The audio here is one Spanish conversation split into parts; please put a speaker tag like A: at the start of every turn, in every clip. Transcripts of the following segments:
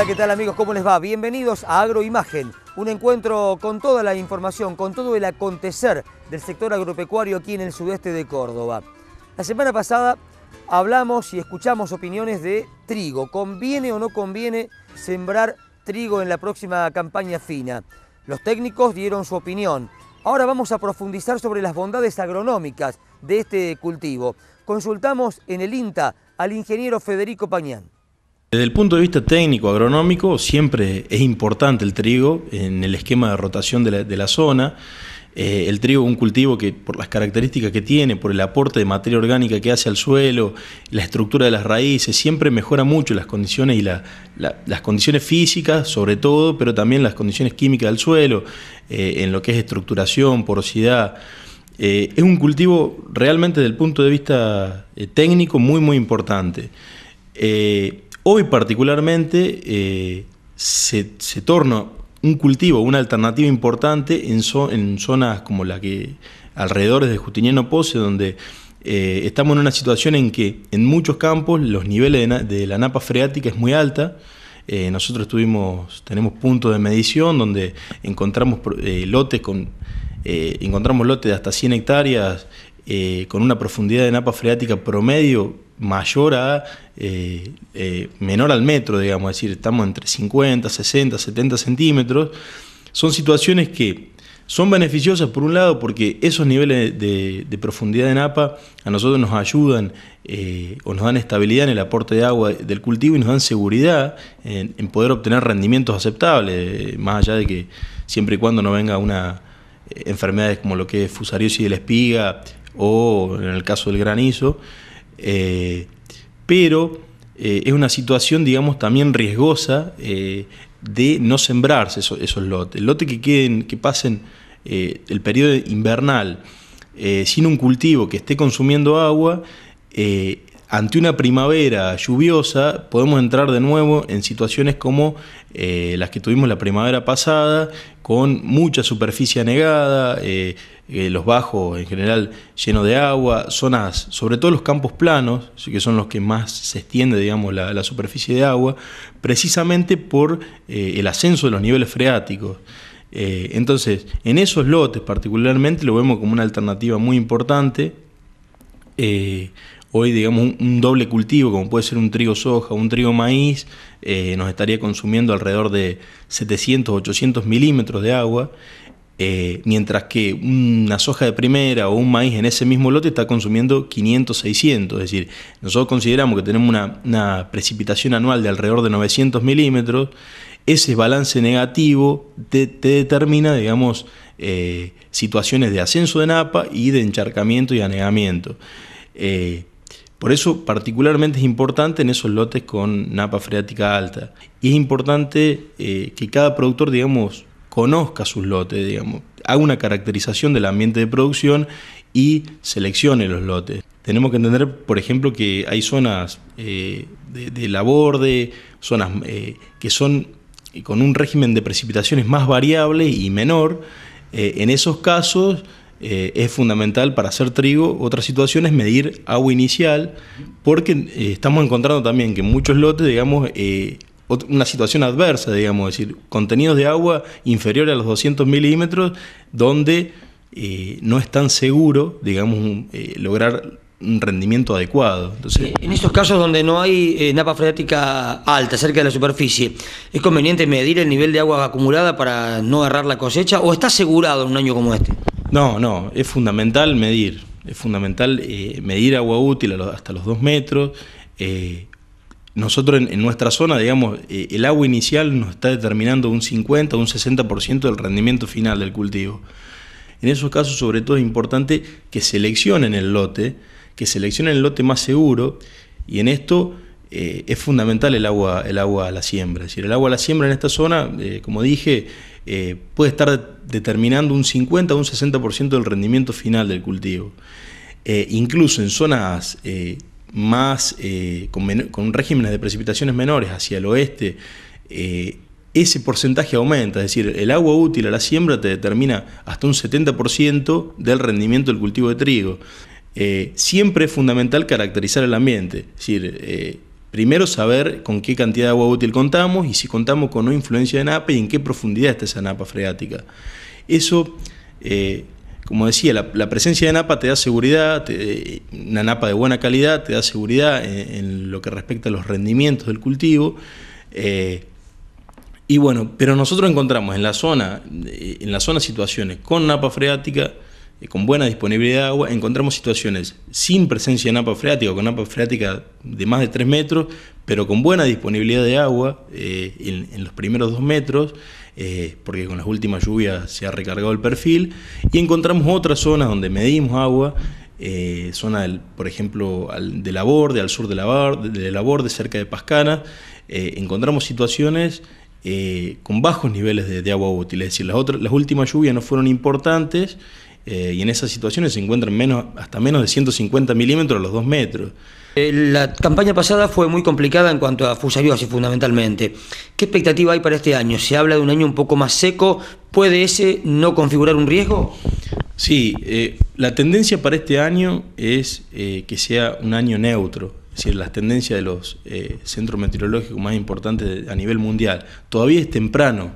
A: Hola, ¿qué tal amigos? ¿Cómo les va? Bienvenidos a Agroimagen, un encuentro con toda la información, con todo el acontecer del sector agropecuario aquí en el sudeste de Córdoba. La semana pasada hablamos y escuchamos opiniones de trigo. ¿Conviene o no conviene sembrar trigo en la próxima campaña fina? Los técnicos dieron su opinión. Ahora vamos a profundizar sobre las bondades agronómicas de este cultivo. Consultamos en el INTA al ingeniero Federico Pañán.
B: Desde el punto de vista técnico agronómico, siempre es importante el trigo en el esquema de rotación de la, zona. Eh, el trigo es un cultivo que por las características que tiene, por el aporte de materia orgánica que hace al suelo, la estructura de las raíces, siempre mejora mucho las condiciones y las condiciones físicas sobre todo, pero también las condiciones químicas del suelo, eh, en lo que es estructuración, porosidad. Eh, es un cultivo realmente desde el punto de vista técnico muy muy importante Hoy particularmente eh, se, torna un cultivo, una alternativa importante en, en zonas como la que alrededor de Justiniano Pose, donde eh, estamos en una situación en que en muchos campos los niveles de, la napa freática es muy alta. Eh, nosotros tuvimos, tenemos puntos de medición donde encontramos lotes con encontramos lotes de hasta 100 hectáreas con una profundidad de napa freática promedio mayor a, eh, eh, menor al metro, digamos, es decir, estamos entre 50, 60, 70 centímetros, son situaciones que son beneficiosas por un lado porque esos niveles de, profundidad de napa a nosotros nos ayudan eh, o nos dan estabilidad en el aporte de agua del cultivo y nos dan seguridad en, poder obtener rendimientos aceptables, más allá de que siempre y cuando no venga una enfermedad como lo que es fusariosis de la espiga o en el caso del granizo, eh, pero eh, es una situación, digamos, también riesgosa eh, de no sembrarse esos, esos, lotes. El lote que, queden, que pasen el periodo invernal sin un cultivo que esté consumiendo agua ante una primavera lluviosa podemos entrar de nuevo en situaciones como eh, las que tuvimos la primavera pasada, con mucha superficie anegada, eh, eh, los bajos en general llenos de agua, zonas, sobre todo los campos planos, que son los que más se extiende digamos, la, superficie de agua, precisamente por el ascenso de los niveles freáticos. entonces, en esos lotes particularmente lo vemos como una alternativa muy importante Hoy, digamos, un, doble cultivo, como puede ser un trigo soja, un trigo maíz, eh, nos estaría consumiendo alrededor de 700, 800 milímetros de agua, eh, mientras que una soja de primera o un maíz en ese mismo lote está consumiendo 500, 600. Es decir, nosotros consideramos que tenemos una, precipitación anual de alrededor de 900 milímetros. Ese balance negativo te, determina, digamos, eh, situaciones de ascenso de napa y de encharcamiento y anegamiento. Por eso particularmente es importante en esos lotes con napa freática alta. Y es importante eh, que cada productor, digamos, conozca sus lotes, digamos, haga una caracterización del ambiente de producción y seleccione los lotes. Tenemos que entender, por ejemplo, que hay zonas eh, de, de, laborde, zonas eh, que son con un régimen de precipitaciones más variable y menor. en esos casos, eh, es fundamental para hacer trigo. Otra situación es medir agua inicial, porque eh, estamos encontrando también que muchos lotes, digamos, eh, una situación adversa, digamos, es decir, contenidos de agua inferior a los 200 milímetros, donde no es tan seguro, digamos, lograr un rendimiento adecuado.
A: en estos casos donde no hay napa freática alta cerca de la superficie, ¿es conveniente medir el nivel de agua acumulada para no agarrar la cosecha o está asegurado en un año como este? No, no, es fundamental medir, es fundamental eh, medir agua
B: útil hasta los dos metros. Eh, nosotros en, nuestra zona, digamos, eh, el agua inicial nos está determinando un 50 o un 60% del rendimiento final del cultivo. En esos casos, sobre todo, es importante que seleccionen el lote, que seleccionen el lote más seguro, y en esto es fundamental el agua, el agua a la siembra. Es decir, el agua a la siembra en esta zona, como dije, eh, puede estar determinando un 50 o un 60% del rendimiento final del cultivo. Eh, incluso en zonas eh, más con, regímenes de precipitaciones menores hacia el oeste, ese porcentaje aumenta, es decir, el agua útil a la siembra te determina hasta un 70% del rendimiento del cultivo de trigo. siempre es fundamental caracterizar el ambiente, decir, Primero saber con qué cantidad de agua útil contamos y si contamos con no influencia de napa y en qué profundidad está esa napa freática. Eso, eh, como decía, la, presencia de napa te da seguridad, eh, una napa de buena calidad te da seguridad en, lo que respecta a los rendimientos del cultivo. Eh, y bueno, pero nosotros encontramos en la zona, en la zona situaciones con napa freática, con buena disponibilidad de agua, encontramos situaciones sin presencia de napa freática o con napa freática de más de 3 metros, pero con buena disponibilidad de agua eh, en, los primeros 2 metros, eh, porque con las últimas lluvias se ha recargado el perfil, y encontramos otras zonas donde medimos agua. Eh, zona, por ejemplo, al, de la borde, al sur de la, de borde, cerca de Pascana, eh, encontramos situaciones con bajos niveles de, agua útil, es decir, las, otras, las últimas lluvias no fueron importantes eh, y en esas situaciones se encuentran menos, hasta menos de 150 milímetros los dos
A: metros. Eh, la campaña pasada fue muy complicada en cuanto a fusariosis fundamentalmente. ¿Qué expectativa hay para este año? Se habla de un año un poco más seco. ¿Puede ese no configurar un riesgo?
B: Sí, eh, la tendencia para este año es que sea un año neutro, es decir, las tendencias de los centros meteorológicos más importantes a nivel mundial. Todavía es temprano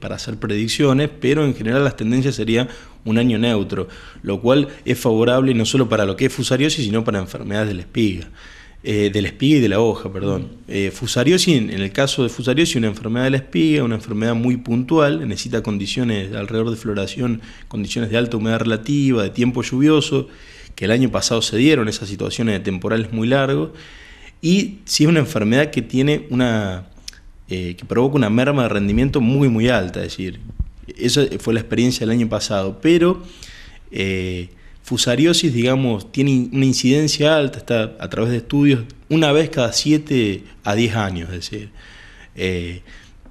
B: para hacer predicciones, pero en general las tendencias serían un año neutro, lo cual es favorable no solo para lo que es fusariosis, sino para enfermedades de la espiga. Eh, de la espiga y de la hoja, perdón. Eh, fusariosis, en el caso de fusariosis, una enfermedad de la espiga, una enfermedad muy puntual, necesita condiciones alrededor de floración, condiciones de alta humedad relativa, de tiempo lluvioso, que el año pasado se dieron esas situaciones de temporales muy largos, y si es una enfermedad que tiene una... Eh, que provoca una merma de rendimiento muy muy alta, es decir, esa fue la experiencia del año pasado, pero eh, fusariosis, digamos, tiene una incidencia alta, está a través de estudios, una vez cada 7 a 10 años, es decir, eh,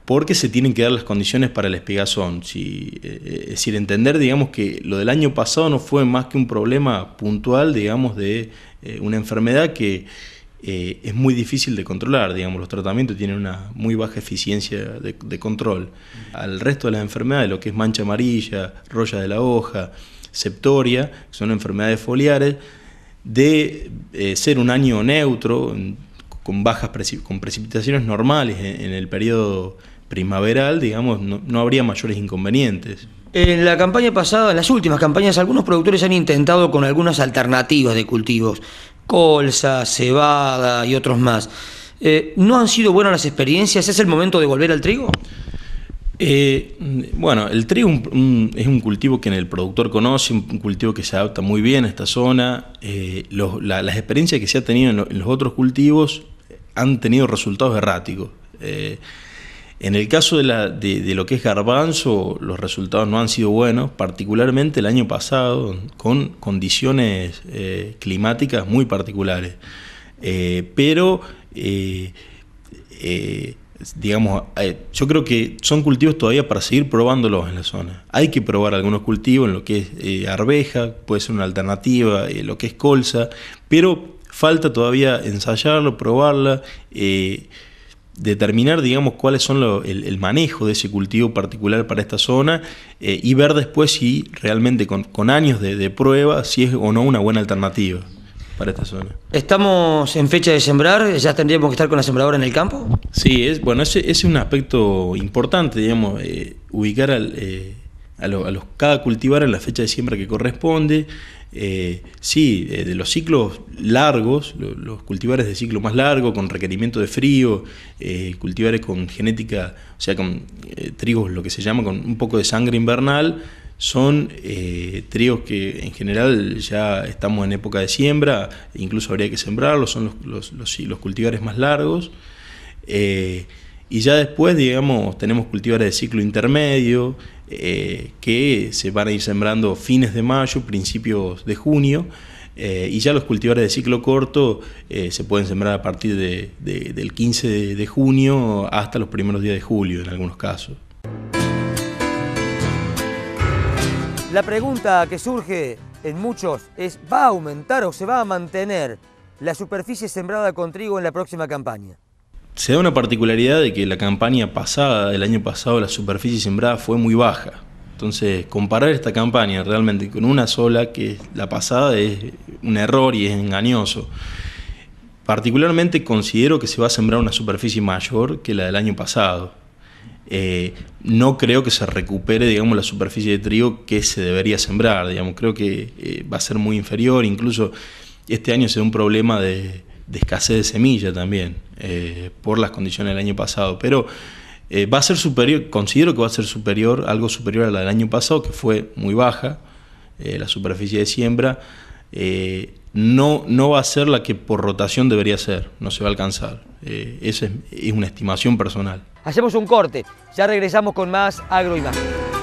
B: porque se tienen que dar las condiciones para el espigazón. Si, eh, es decir, entender, digamos, que lo del año pasado no fue más que un problema puntual, digamos, de una enfermedad que eh, es muy difícil de controlar, digamos, los tratamientos tienen una muy baja eficiencia de, control. Al resto de las enfermedades, lo que es mancha amarilla, roya de la hoja, septoria, son enfermedades foliares, de eh, ser un año neutro, con bajas con precipitaciones normales en, el
A: periodo primaveral, digamos, no habría mayores inconvenientes. En la campaña pasada, en las últimas campañas, algunos productores han intentado con algunas alternativas de cultivos colza, cebada y otros más. Eh, ¿No han sido buenas las experiencias? ¿Es el momento de volver al trigo? Eh, bueno, el trigo es un cultivo
B: que el productor conoce, un cultivo que se adapta muy bien a esta zona. Eh, las experiencias que se ha tenido en, los otros cultivos han tenido resultados erráticos. En el caso de, lo que es garbanzo, los resultados no han sido buenos, particularmente el año pasado, con condiciones eh, climáticas muy particulares. Eh, pero, eh, digamos, yo creo que son cultivos todavía para seguir probándolos en la zona. Hay que probar algunos cultivos, en lo que es arveja, puede ser una alternativa, lo que es colza, pero falta todavía ensayarlo, probarla determinar, digamos, cuáles son el, manejo de ese cultivo particular para esta zona eh, y ver después si realmente con, años de, de, prueba, si es o no una buena alternativa para esta zona.
A: ¿Estamos en fecha de sembrar? ¿Ya tendríamos que estar con la sembradora en el campo? Sí, es, bueno, ese, es un aspecto importante, digamos, eh, ubicar al... Eh, a, los, cada
B: cultivar en la fecha de siembra que corresponde. Eh, sí, eh, de los ciclos largos, los cultivares de ciclo más largo, con requerimiento de frío, eh, cultivares con genética, o sea, con trigos, lo que se llama, con un poco de sangre invernal, son trigos que en general ya estamos en época de siembra, incluso habría que sembrarlos, son los, los cultivares más largos. y ya después, digamos, tenemos cultivares de ciclo intermedio, eh, que se van a ir sembrando fines de mayo, principios de junio. Eh, y ya los cultivares de ciclo corto eh, se pueden sembrar a partir del 15 de junio hasta los primeros días de julio en algunos casos.
A: La pregunta que surge en muchos es, ¿va a aumentar o se va a mantener la superficie sembrada con trigo en la próxima campaña?
B: se da una particularidad de que la campaña pasada, del año pasado, la superficie sembrada fue muy baja. Entonces, comparar esta campaña realmente con una sola, que es la pasada, es un error y es engañoso. Particularmente considero que se va a sembrar una superficie mayor que la del año pasado. Eh, no creo que se recupere, digamos, la superficie de trigo que se debería sembrar, digamos, creo que eh, va a ser muy inferior, incluso este año se da un problema de, de escasez de semilla también, eh, por las condiciones del año pasado, pero eh, va a ser superior, considero que va a ser superior, algo superior a la del año pasado, que fue muy baja, eh, la superficie de siembra, no, no va a ser la que por rotación debería ser, no se va a alcanzar. esa es, una estimación personal.
A: Hacemos un corte, ya regresamos con más agroimagen.